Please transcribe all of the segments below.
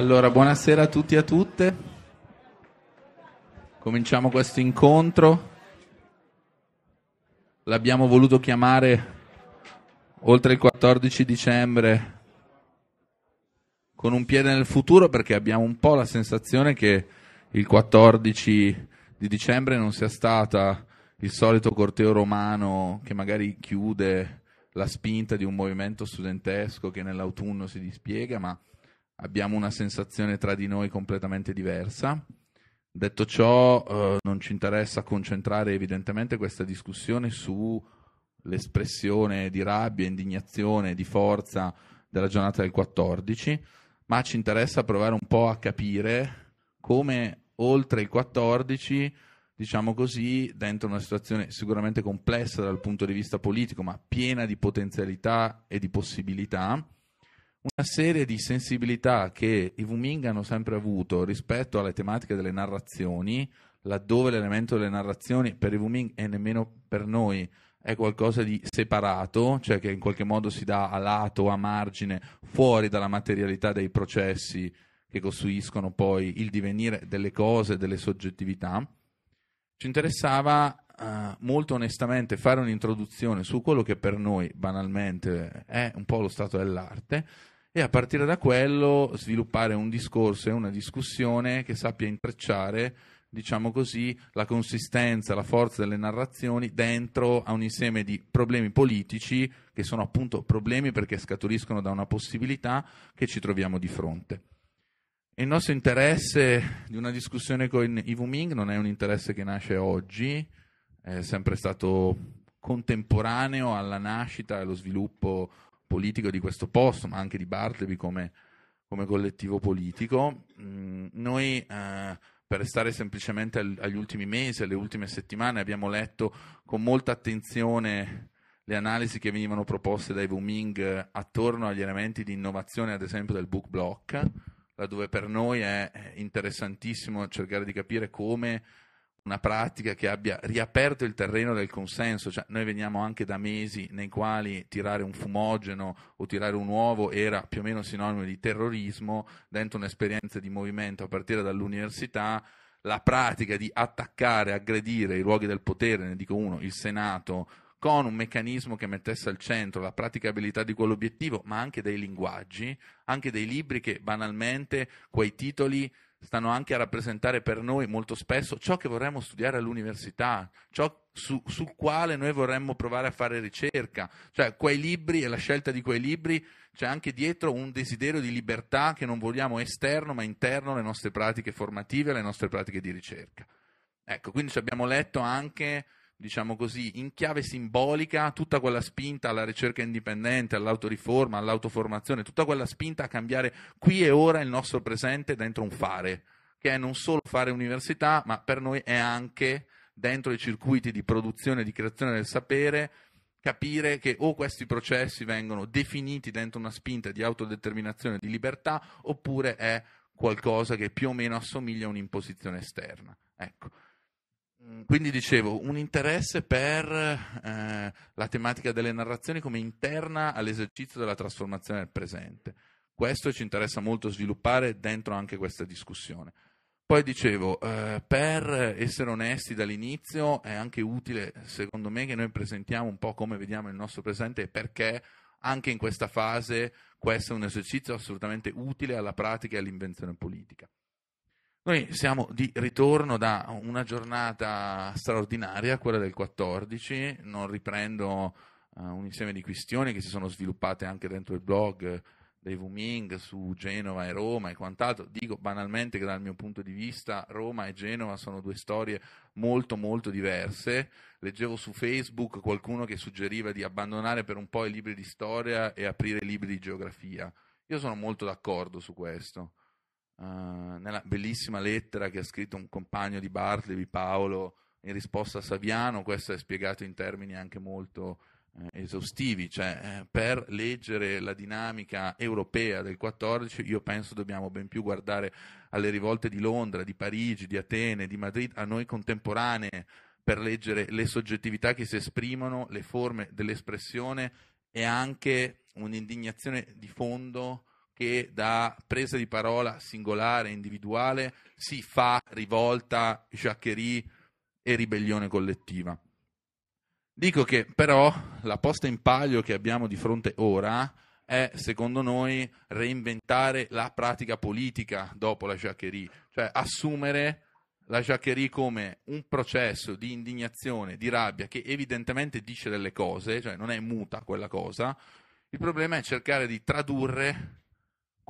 Allora, buonasera a tutti e a tutte. Cominciamo questo incontro. L'abbiamo voluto chiamare oltre il 14 dicembre con un piede nel futuro perché abbiamo un po' la sensazione che il 14 di dicembre non sia stata il solito corteo romano che magari chiude la spinta di un movimento studentesco che nell'autunno si dispiega, ma abbiamo una sensazione tra di noi completamente diversa. Detto ciò, eh, non ci interessa concentrare evidentemente questa discussione sull'espressione di rabbia, indignazione, di forza della giornata del 14, ma ci interessa provare un po' a capire come oltre il 14, diciamo così, dentro una situazione sicuramente complessa dal punto di vista politico, ma piena di potenzialità e di possibilità, una serie di sensibilità che i Wuming hanno sempre avuto rispetto alle tematiche delle narrazioni, laddove l'elemento delle narrazioni per i Wuming e nemmeno per noi è qualcosa di separato, cioè che in qualche modo si dà a lato, a margine, fuori dalla materialità dei processi che costruiscono poi il divenire delle cose, delle soggettività. Ci interessava Uh, molto onestamente fare un'introduzione su quello che per noi banalmente è un po' lo stato dell'arte, e a partire da quello sviluppare un discorso e una discussione che sappia intrecciare diciamo così, la consistenza, la forza delle narrazioni dentro a un insieme di problemi politici che sono appunto problemi perché scaturiscono da una possibilità che ci troviamo di fronte. Il nostro interesse di una discussione con Ivo Ming non è un interesse che nasce oggi, è sempre stato contemporaneo alla nascita e allo sviluppo politico di questo posto, ma anche di Bartleby come, come collettivo politico. Mm, noi, eh, per restare semplicemente agli ultimi mesi, alle ultime settimane, abbiamo letto con molta attenzione le analisi che venivano proposte dai Wuming attorno agli elementi di innovazione, ad esempio del book block, laddove per noi è interessantissimo cercare di capire come una pratica che abbia riaperto il terreno del consenso, cioè, noi veniamo anche da mesi nei quali tirare un fumogeno o tirare un uovo era più o meno sinonimo di terrorismo, dentro un'esperienza di movimento a partire dall'università, la pratica di attaccare, aggredire i luoghi del potere, ne dico uno, il Senato, con un meccanismo che mettesse al centro la praticabilità di quell'obiettivo, ma anche dei linguaggi, anche dei libri che banalmente quei titoli stanno anche a rappresentare per noi molto spesso ciò che vorremmo studiare all'università, ciò su, sul quale noi vorremmo provare a fare ricerca, cioè quei libri e la scelta di quei libri c'è anche dietro un desiderio di libertà che non vogliamo esterno ma interno alle nostre pratiche formative, alle nostre pratiche di ricerca. Ecco, quindi ci abbiamo letto anche diciamo così, in chiave simbolica tutta quella spinta alla ricerca indipendente, all'autoriforma, all'autoformazione, tutta quella spinta a cambiare qui e ora il nostro presente dentro un fare, che è non solo fare università, ma per noi è anche dentro i circuiti di produzione e di creazione del sapere capire che o questi processi vengono definiti dentro una spinta di autodeterminazione, e di libertà, oppure è qualcosa che più o meno assomiglia a un'imposizione esterna. Ecco. Mm, quindi dicevo, un interesse per eh, la tematica delle narrazioni come interna all'esercizio della trasformazione del presente. Questo ci interessa molto sviluppare dentro anche questa discussione. Poi dicevo, eh, per essere onesti dall'inizio è anche utile, secondo me, che noi presentiamo un po' come vediamo il nostro presente e perché anche in questa fase questo è un esercizio assolutamente utile alla pratica e all'invenzione politica. Noi siamo di ritorno da una giornata straordinaria, quella del 14, non riprendo uh, un insieme di questioni che si sono sviluppate anche dentro il blog eh, dei Wuming su Genova e Roma e quant'altro. Dico banalmente che dal mio punto di vista Roma e Genova sono due storie molto molto diverse. Leggevo su Facebook qualcuno che suggeriva di abbandonare per un po' i libri di storia e aprire libri di geografia. Io sono molto d'accordo su questo eh, nella bellissima lettera che ha scritto un compagno di Bartlevi, Paolo, in risposta a Saviano, questo è spiegato in termini anche molto eh, esaustivi, cioè eh, per leggere la dinamica europea del 14 io penso dobbiamo ben più guardare alle rivolte di Londra, di Parigi, di Atene, di Madrid, a noi contemporanee per leggere le soggettività che si esprimono, le forme dell'espressione e anche un'indignazione di fondo che da presa di parola singolare, individuale, si fa rivolta, jacquerie e ribellione collettiva. Dico che però la posta in palio che abbiamo di fronte ora è, secondo noi, reinventare la pratica politica dopo la jacquerie, cioè assumere la Jacquerie come un processo di indignazione, di rabbia, che evidentemente dice delle cose, cioè non è muta quella cosa. Il problema è cercare di tradurre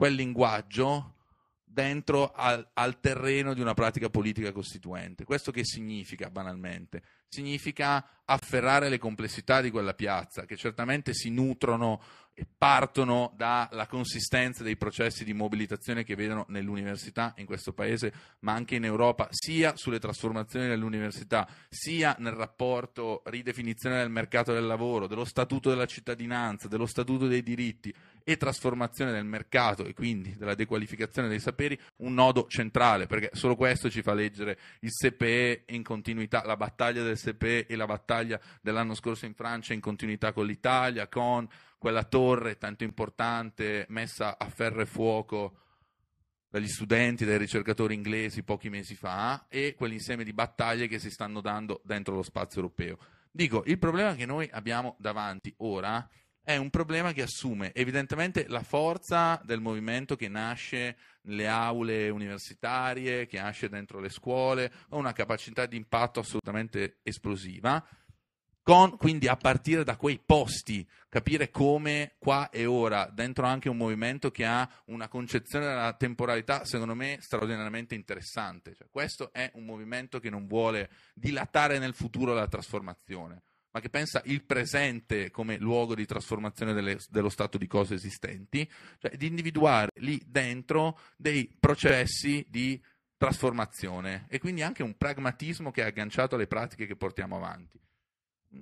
quel linguaggio dentro al, al, terreno di una pratica politica costituente. Questo che significa banalmente? Significa afferrare le complessità di quella piazza, che certamente si nutrono partono dalla consistenza dei processi di mobilitazione che vedono nell'università in questo paese, ma anche in Europa, sia sulle trasformazioni dell'università, sia nel rapporto ridefinizione del mercato del lavoro, dello statuto della cittadinanza, dello statuto dei diritti e trasformazione del mercato e quindi della dequalificazione dei saperi, un nodo centrale, perché solo questo ci fa leggere il CPE in continuità, la battaglia del CPE e la battaglia dell'anno scorso in Francia in continuità con l'Italia, con quella torre tanto importante messa a ferro e fuoco dagli studenti, dai ricercatori inglesi pochi mesi fa e quell'insieme di battaglie che si stanno dando dentro lo spazio europeo. Dico, il problema che noi abbiamo davanti ora è un problema che assume evidentemente la forza del movimento che nasce nelle aule universitarie, che nasce dentro le scuole, ha una capacità di impatto assolutamente esplosiva, con, quindi a partire da quei posti, capire come qua e ora, dentro anche un movimento che ha una concezione della temporalità, secondo me, straordinariamente interessante. Cioè, questo è un movimento che non vuole dilatare nel futuro la trasformazione, ma che pensa il presente come luogo di trasformazione delle, dello stato di cose esistenti, cioè di individuare lì dentro dei processi di trasformazione e quindi anche un pragmatismo che è agganciato alle pratiche che portiamo avanti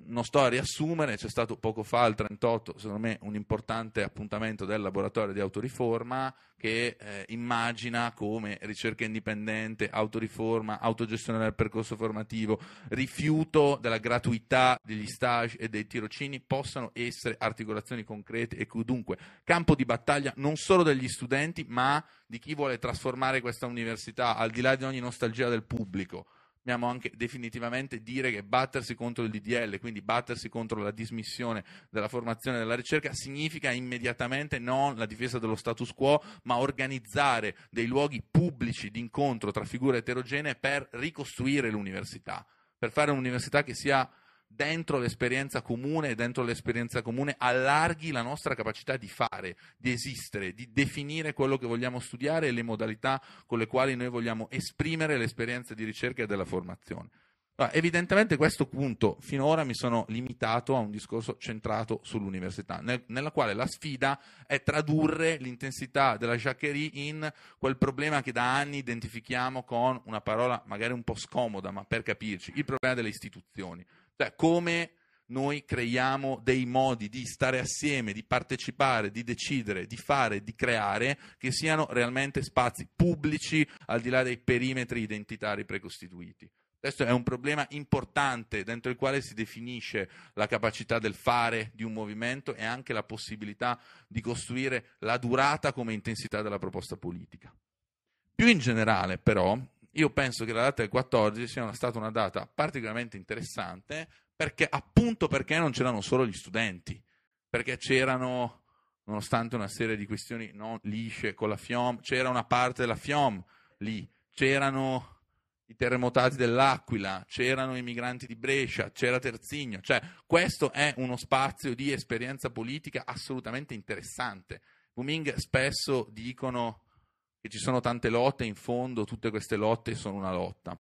non sto a riassumere, c'è stato poco fa il 38, secondo me, un importante appuntamento del laboratorio di autoriforma che eh, immagina come ricerca indipendente, autoriforma, autogestione del percorso formativo, rifiuto della gratuità degli stage e dei tirocini possano essere articolazioni concrete e dunque campo di battaglia non solo degli studenti ma di chi vuole trasformare questa università al di là di ogni nostalgia del pubblico dobbiamo anche definitivamente dire che battersi contro il DDL, quindi battersi contro la dismissione della formazione e della ricerca, significa immediatamente non la difesa dello status quo, ma organizzare dei luoghi pubblici di incontro tra figure eterogenee per ricostruire l'università, per fare un'università che sia dentro l'esperienza comune, dentro l'esperienza comune allarghi la nostra capacità di fare, di esistere, di definire quello che vogliamo studiare e le modalità con le quali noi vogliamo esprimere l'esperienza di ricerca e della formazione. Allora, ah, evidentemente questo punto finora mi sono limitato a un discorso centrato sull'università, nel, nella quale la sfida è tradurre l'intensità della Jacquerie in quel problema che da anni identifichiamo con una parola magari un po' scomoda, ma per capirci, il problema delle istituzioni. Cioè, come noi creiamo dei modi di stare assieme, di partecipare, di decidere, di fare, di creare, che siano realmente spazi pubblici al di là dei perimetri identitari precostituiti. Questo è un problema importante dentro il quale si definisce la capacità del fare di un movimento e anche la possibilità di costruire la durata come intensità della proposta politica. Più in generale, però, io penso che la data del 14 sia stata una data particolarmente interessante perché appunto perché non c'erano solo gli studenti, perché c'erano, nonostante una serie di questioni non lisce con la FIOM, c'era una parte della FIOM lì, c'erano i terremotati dell'Aquila, c'erano i migranti di Brescia, c'era Terzigno, cioè questo è uno spazio di esperienza politica assolutamente interessante. Booming spesso dicono che ci sono tante lotte in fondo, tutte queste lotte sono una lotta.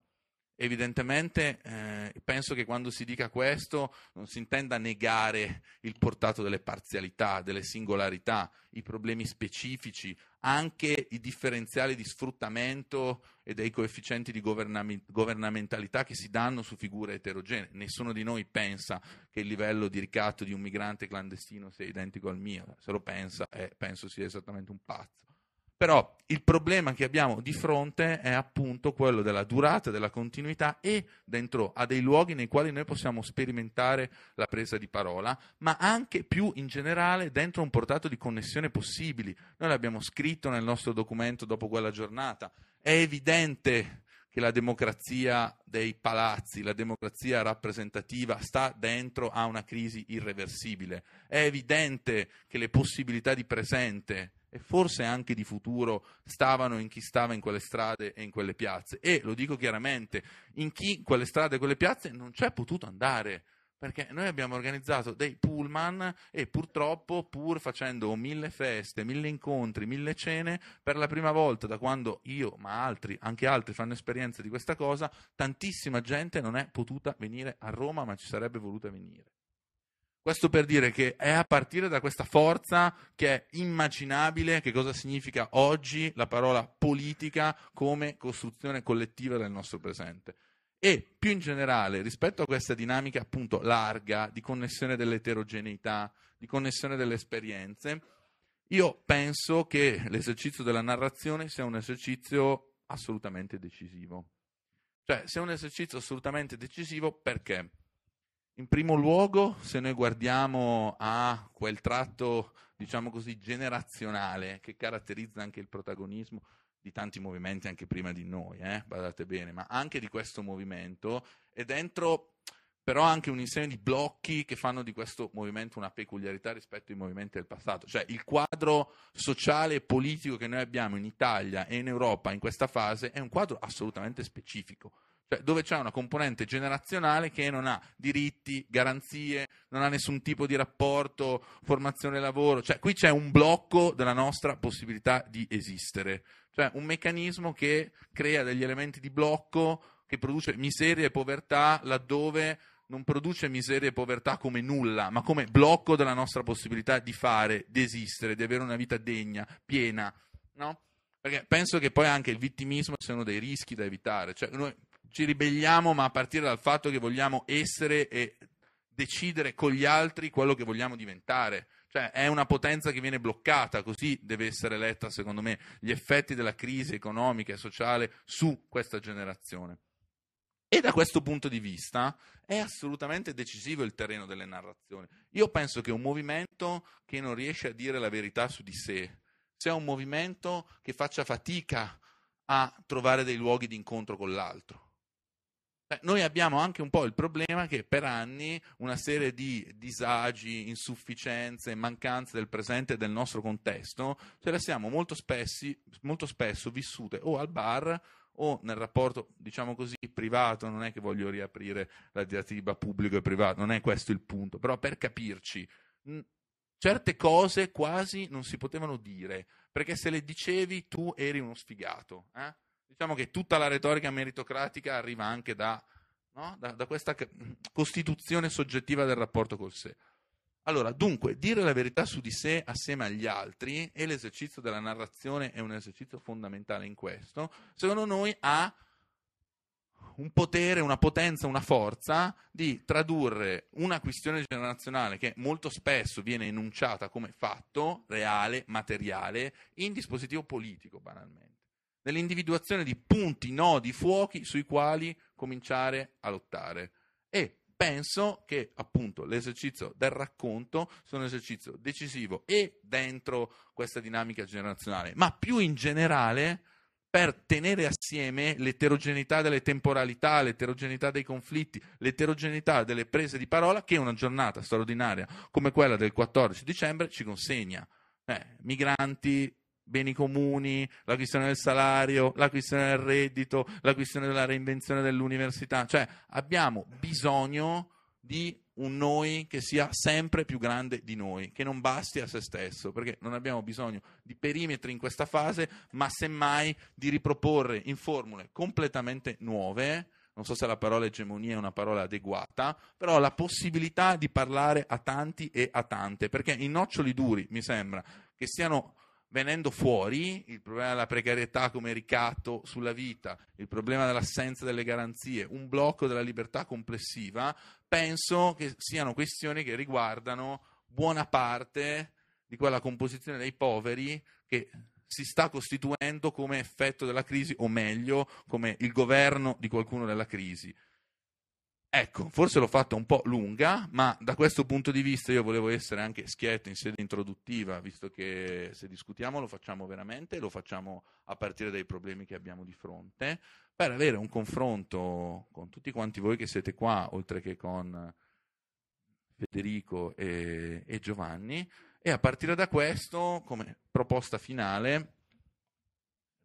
Evidentemente eh, penso che quando si dica questo non si intenda negare il portato delle parzialità, delle singolarità, i problemi specifici, anche i differenziali di sfruttamento e dei coefficienti di governamentalità che si danno su figure eterogenee. Nessuno di noi pensa che il livello di ricatto di un migrante clandestino sia identico al mio, se lo pensa eh, penso sia esattamente un pazzo. Però il problema che abbiamo di fronte è appunto quello della durata, della continuità e dentro a dei luoghi nei quali noi possiamo sperimentare la presa di parola, ma anche più in generale dentro un portato di connessione possibili. Noi l'abbiamo scritto nel nostro documento dopo quella giornata. È evidente che la democrazia dei palazzi, la democrazia rappresentativa sta dentro a una crisi irreversibile. È evidente che le possibilità di presente e forse anche di futuro stavano in chi stava in quelle strade e in quelle piazze. E lo dico chiaramente, in chi quelle strade e quelle piazze non c'è potuto andare. Perché noi abbiamo organizzato dei pullman e purtroppo, pur facendo mille feste, mille incontri, mille cene, per la prima volta da quando io, ma altri, anche altri fanno esperienza di questa cosa, tantissima gente non è potuta venire a Roma, ma ci sarebbe voluta venire. Questo per dire che è a partire da questa forza che è immaginabile che cosa significa oggi la parola politica come costruzione collettiva del nostro presente. E più in generale, rispetto a questa dinamica appunto larga di connessione dell'eterogeneità, di connessione delle esperienze, io penso che l'esercizio della narrazione sia un esercizio assolutamente decisivo. Cioè, sia un esercizio assolutamente decisivo perché? In primo luogo, se noi guardiamo a quel tratto, diciamo così, generazionale che caratterizza anche il protagonismo di tanti movimenti anche prima di noi, eh, badate bene, ma anche di questo movimento, è dentro però anche un insieme di blocchi che fanno di questo movimento una peculiarità rispetto ai movimenti del passato. Cioè il quadro sociale e politico che noi abbiamo in Italia e in Europa in questa fase è un quadro assolutamente specifico cioè dove c'è una componente generazionale che non ha diritti, garanzie, non ha nessun tipo di rapporto, formazione lavoro, cioè qui c'è un blocco della nostra possibilità di esistere, cioè un meccanismo che crea degli elementi di blocco che produce miseria e povertà laddove non produce miseria e povertà come nulla, ma come blocco della nostra possibilità di fare, di esistere, di avere una vita degna, piena, no? Perché penso che poi anche il vittimismo sia uno dei rischi da evitare, cioè noi ci ribelliamo, ma a partire dal fatto che vogliamo essere e decidere con gli altri quello che vogliamo diventare. Cioè è una potenza che viene bloccata, così deve essere letta, secondo me, gli effetti della crisi economica e sociale su questa generazione. E da questo punto di vista è assolutamente decisivo il terreno delle narrazioni. Io penso che un movimento che non riesce a dire la verità su di sé, sia un movimento che faccia fatica a trovare dei luoghi di incontro con l'altro Beh, noi abbiamo anche un po' il problema che per anni una serie di disagi, insufficienze, mancanze del presente e del nostro contesto ce le siamo molto, spessi, molto spesso vissute o al bar o nel rapporto, diciamo così, privato, non è che voglio riaprire la diatriba pubblico e privato, non è questo il punto, però per capirci, certe cose quasi non si potevano dire, perché se le dicevi tu eri uno sfigato, eh? Diciamo che tutta la retorica meritocratica arriva anche da, no? da, da questa costituzione soggettiva del rapporto col sé. Allora, dunque, dire la verità su di sé assieme agli altri e l'esercizio della narrazione è un esercizio fondamentale in questo, secondo noi ha un potere, una potenza, una forza di tradurre una questione generazionale che molto spesso viene enunciata come fatto reale, materiale, in dispositivo politico, banalmente nell'individuazione di punti, nodi, fuochi sui quali cominciare a lottare. E penso che appunto l'esercizio del racconto sia un esercizio decisivo e dentro questa dinamica generazionale, ma più in generale per tenere assieme l'eterogeneità delle temporalità, l'eterogeneità dei conflitti, l'eterogeneità delle prese di parola che una giornata straordinaria come quella del 14 dicembre ci consegna. Eh, migranti, beni comuni, la questione del salario, la questione del reddito, la questione della reinvenzione dell'università. Cioè abbiamo bisogno di un noi che sia sempre più grande di noi, che non basti a se stesso, perché non abbiamo bisogno di perimetri in questa fase, ma semmai di riproporre in formule completamente nuove. Non so se la parola egemonia è una parola adeguata, però la possibilità di parlare a tanti e a tante, perché i noccioli duri, mi sembra, che siano venendo fuori il problema della precarietà come ricatto sulla vita, il problema dell'assenza delle garanzie, un blocco della libertà complessiva, penso che siano questioni che riguardano buona parte di quella composizione dei poveri che si sta costituendo come effetto della crisi, o meglio, come il governo di qualcuno della crisi. Ecco, forse l'ho fatta un po' lunga, ma da questo punto di vista io volevo essere anche schietto in sede introduttiva, visto che se discutiamo lo facciamo veramente, lo facciamo a partire dai problemi che abbiamo di fronte, per avere un confronto con tutti quanti voi che siete qua, oltre che con Federico e, e Giovanni, e a partire da questo, come proposta finale,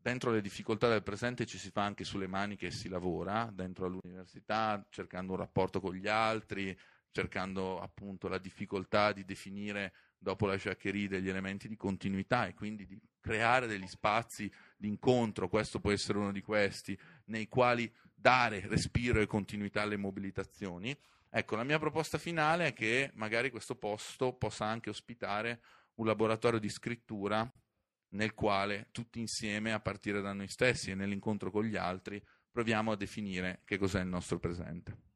dentro le difficoltà del presente ci si fa anche sulle maniche e si lavora, dentro all'università, cercando un rapporto con gli altri, cercando appunto la difficoltà di definire dopo la sciaccheria degli elementi di continuità e quindi di creare degli spazi di incontro, questo può essere uno di questi, nei quali dare respiro e continuità alle mobilitazioni. Ecco, la mia proposta finale è che magari questo posto possa anche ospitare un laboratorio di scrittura nel quale tutti insieme, a partire da noi stessi e nell'incontro con gli altri, proviamo a definire che cos'è il nostro presente.